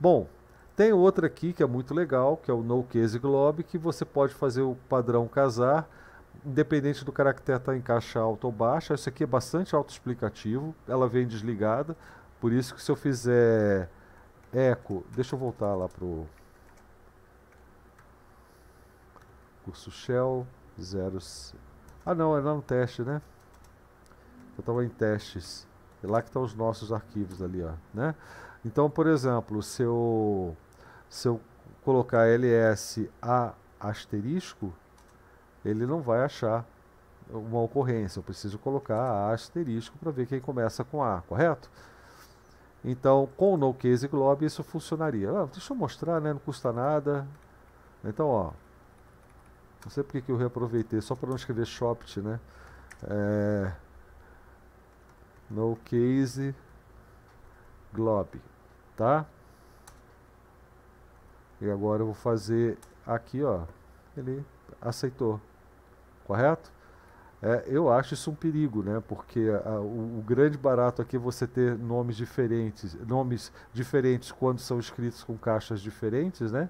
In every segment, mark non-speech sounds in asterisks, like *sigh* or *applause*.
Bom, tem outra aqui que é muito legal, que é o No Case Globe, que você pode fazer o padrão casar, independente do caractere estar tá em caixa alta ou baixa. Isso aqui é bastante autoexplicativo, ela vem desligada, por isso que se eu fizer eco, deixa eu voltar lá pro curso shell 0 Ah não, é lá no teste, né? Eu estava em testes. É lá que estão tá os nossos arquivos ali, ó, né? Então, por exemplo, se eu, se eu colocar ls a asterisco, ele não vai achar uma ocorrência. Eu preciso colocar a asterisco para ver quem começa com A, correto? Então, com o no case glob isso funcionaria. Ah, deixa eu mostrar, né? não custa nada. Então, ó, não sei porque que eu reaproveitei, só para não escrever shopt, né? É, no case glob tá? E agora eu vou fazer aqui, ó. Ele aceitou, correto? É, eu acho isso um perigo, né? Porque a, o, o, grande barato aqui é você ter nomes diferentes, nomes diferentes quando são escritos com caixas diferentes, né?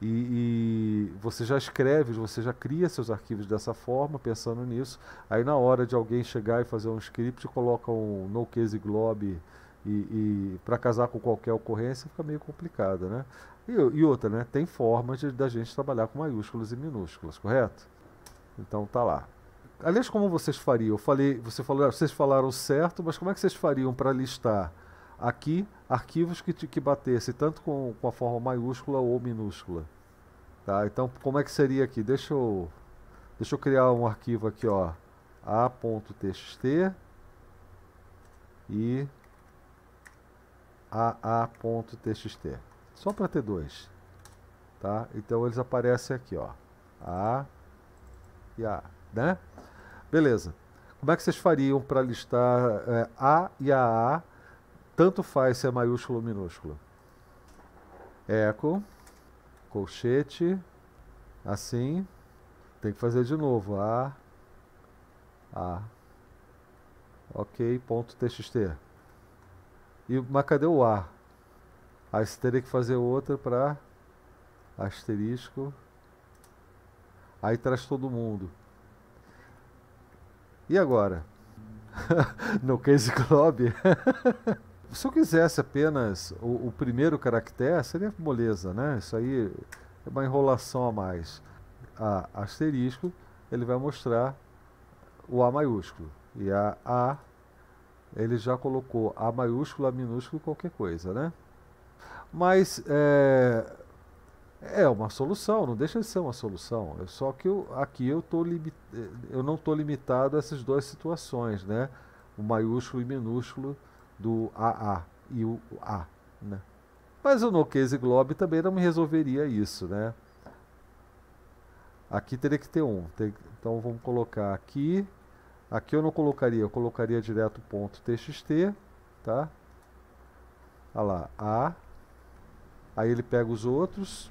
E, e, você já escreve, você já cria seus arquivos dessa forma, pensando nisso. Aí na hora de alguém chegar e fazer um script, coloca um no case globe e, e para casar com qualquer ocorrência fica meio complicado, né? E, e outra, né? Tem formas de, da gente trabalhar com maiúsculas e minúsculas, correto? Então tá lá. Aliás, como vocês fariam? Eu falei, você falou, ah, vocês falaram certo, mas como é que vocês fariam para listar aqui arquivos que, que batessem tanto com, com a forma maiúscula ou minúscula? Tá? Então, como é que seria aqui? Deixa eu, deixa eu criar um arquivo aqui, ó, a.txt e aa.txt. Só para ter dois. Tá? Então eles aparecem aqui, ó. A e A, né? Beleza. Como é que vocês fariam para listar é, A e AA, tanto faz se é maiúsculo ou minúsculo? Eco, colchete, assim. Tem que fazer de novo. A, A. Ok, ponto txt. E, mas cadê o A? Aí você teria que fazer outra para asterisco. Aí traz todo mundo. E agora? *laughs* no Case Club? *laughs* Se eu quisesse apenas o, o, primeiro caractere, seria moleza, né? Isso aí é uma enrolação a mais. A asterisco, ele vai mostrar o A maiúsculo. E a A ele já colocou A maiúsculo, A minúsculo e qualquer coisa, né? Mas é, é uma solução, não deixa de ser uma solução. Eu, é só que eu, aqui eu, tô eh, eu não estou limitado a essas duas situações, né? O maiúsculo e minúsculo do AA e o A, né? Mas o no case globe também não me resolveria isso, né? Aqui teria que ter um. Ter, então vamos colocar aqui Aqui eu não colocaria, eu colocaria direto ponto .txt, tá? Olha lá, A. Aí ele pega os outros,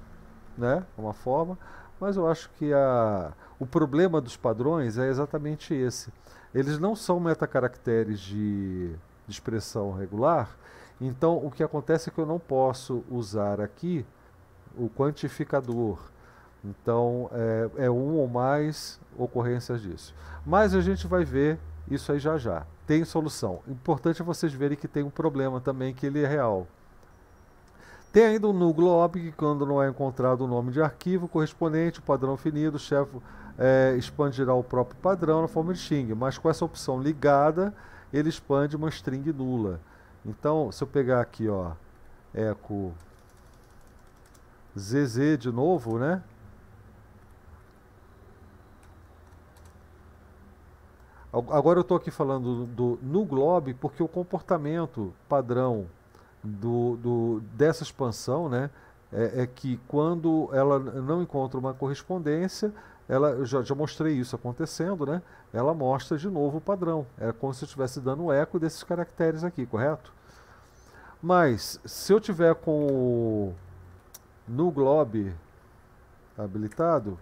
né? Uma forma. Mas eu acho que a, o problema dos padrões é exatamente esse. Eles não são metacaracteres de, de expressão regular, então o que acontece é que eu não posso usar aqui o quantificador, então, é, é um ou mais ocorrências disso. Mas a gente vai ver isso aí já já. Tem solução. Importante é vocês verem que tem um problema também, que ele é real. Tem ainda o um núcleo OB, que quando não é encontrado o nome de arquivo correspondente, o padrão definido, o chefe é, expandirá o próprio padrão na forma de string, mas com essa opção ligada, ele expande uma string nula. Então, se eu pegar aqui, ó, eco zz de novo, né? Agora eu estou aqui falando do, no globe porque o comportamento padrão do, do dessa expansão né, é, é, que quando ela não encontra uma correspondência, ela já, já mostrei isso acontecendo, né? Ela mostra de novo o padrão. É como se eu estivesse dando eco desses caracteres aqui, correto? Mas se eu tiver com o no globe habilitado,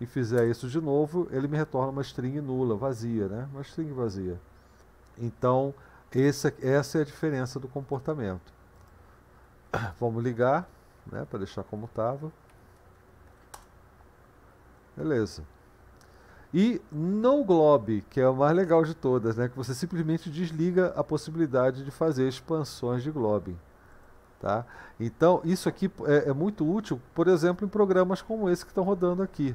e fizer isso de novo, ele me retorna uma string nula, vazia, né? Uma string vazia. Então, essa, essa é a diferença do comportamento. *coughs* Vamos ligar, né, para deixar como estava. Beleza. E no Globe, que é o mais legal de todas, né, que você simplesmente desliga a possibilidade de fazer expansões de Globe. Tá? Então, isso aqui é, é muito útil, por exemplo, em programas como esse que estão rodando aqui.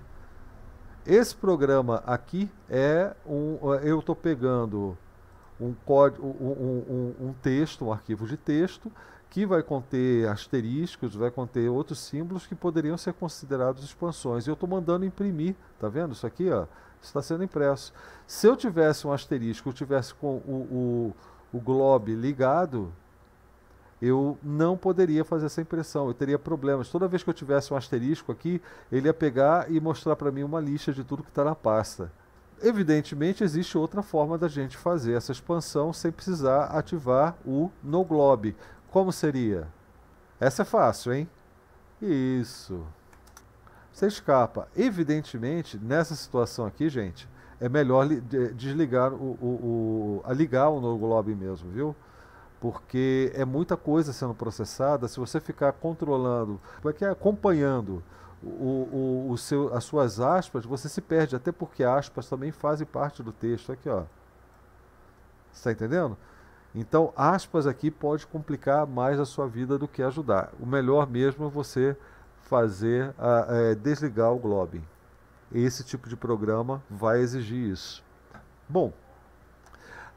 Esse programa aqui é um. É, eu estou pegando um, código, um, um, um, texto, um arquivo de texto, que vai conter asteriscos, vai conter outros símbolos que poderiam ser considerados expansões. E eu estou mandando imprimir, tá vendo? Isso aqui ó, está sendo impresso. Se eu tivesse um asterisco, eu tivesse com o, o, o globe ligado, eu não poderia fazer essa impressão, eu teria problemas. Toda vez que eu tivesse um asterisco aqui, ele ia pegar e mostrar para mim uma lista de tudo que está na pasta. Evidentemente, existe outra forma da gente fazer essa expansão sem precisar ativar o no Glob. Como seria? Essa é fácil, hein? Isso. Você escapa. Evidentemente, nessa situação aqui, gente, é melhor desligar o, o, o a ligar o no Glob mesmo, viu? porque é muita coisa sendo processada. Se você ficar controlando, porque é é? acompanhando o, o, o seu, as suas aspas, você se perde, até porque aspas também fazem parte do texto. Aqui, ó. Está entendendo? Então, aspas aqui pode complicar mais a sua vida do que ajudar. O melhor mesmo é você fazer a, é, desligar o Globin. Esse tipo de programa vai exigir isso. Bom,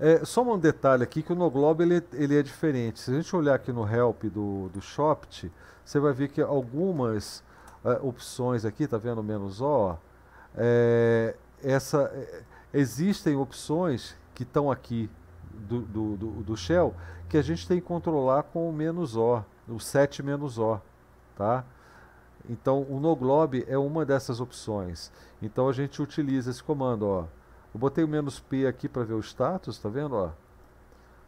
é, só um detalhe aqui que o Noglob ele, ele é diferente. Se a gente olhar aqui no help do, do Shopt, você vai ver que algumas é, opções aqui, tá vendo menos O? É, essa, é, existem opções que estão aqui do, do, do, do, Shell que a gente tem que controlar com o menos O, o 7 menos O, tá? Então o Noglob é uma dessas opções. Então a gente utiliza esse comando, ó eu botei o menos P aqui para ver o status, tá vendo? Ó,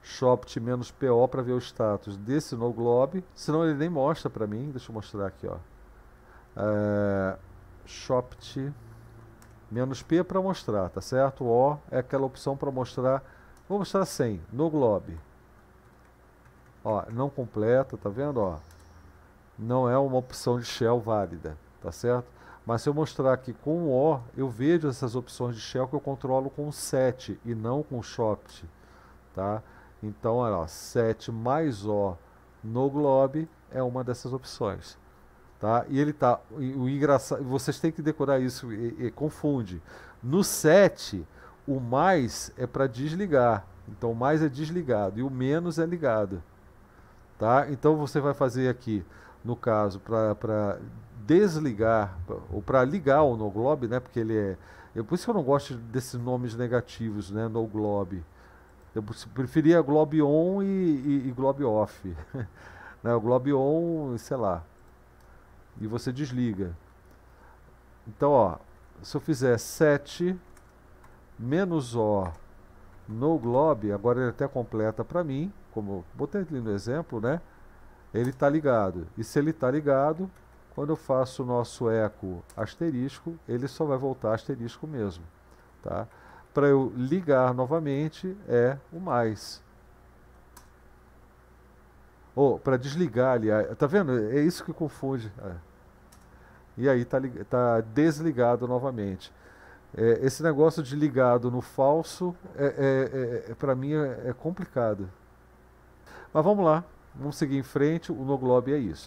Shopt menos PO para ver o status desse no Globe, senão ele nem mostra para mim. Deixa eu mostrar aqui, ó. É, Shopt menos P para mostrar, tá certo? O é aquela opção para mostrar. Vou mostrar sem no Globe. Ó, não completa, tá vendo? Ó, não é uma opção de shell válida, tá certo? Mas se eu mostrar aqui com o O eu vejo essas opções de shell que eu controlo com o set e não com o shopt, tá? Então, olha lá, set mais O no globe é uma dessas opções, tá? E ele tá o engraçado, vocês têm que decorar isso e, e confunde. No set, o mais é para desligar. Então, o mais é desligado e o menos é ligado. Tá? Então, você vai fazer aqui, no caso, para desligar ou para ligar o no globe, né? Porque ele é, eu, por isso que eu não gosto desses nomes negativos, né? No globe. Eu preferia globe on e, e, e globe off. *laughs* né? O globe on, sei lá. E você desliga. Então, ó, se eu fizer 7 menos O no globe, agora ele até completa para mim, como eu botei ali no exemplo, né? Ele está ligado. E se ele está ligado, quando eu faço o nosso eco asterisco, ele só vai voltar asterisco mesmo. Tá? Para eu ligar novamente é o mais. Ou oh, para desligar, aliás. Tá vendo? É isso que confunde. É. E aí tá, tá desligado novamente. É, esse negócio de ligado no falso, é, é, é, é para mim, é, é complicado. Mas vamos lá, vamos seguir em frente. O No Globe é isso.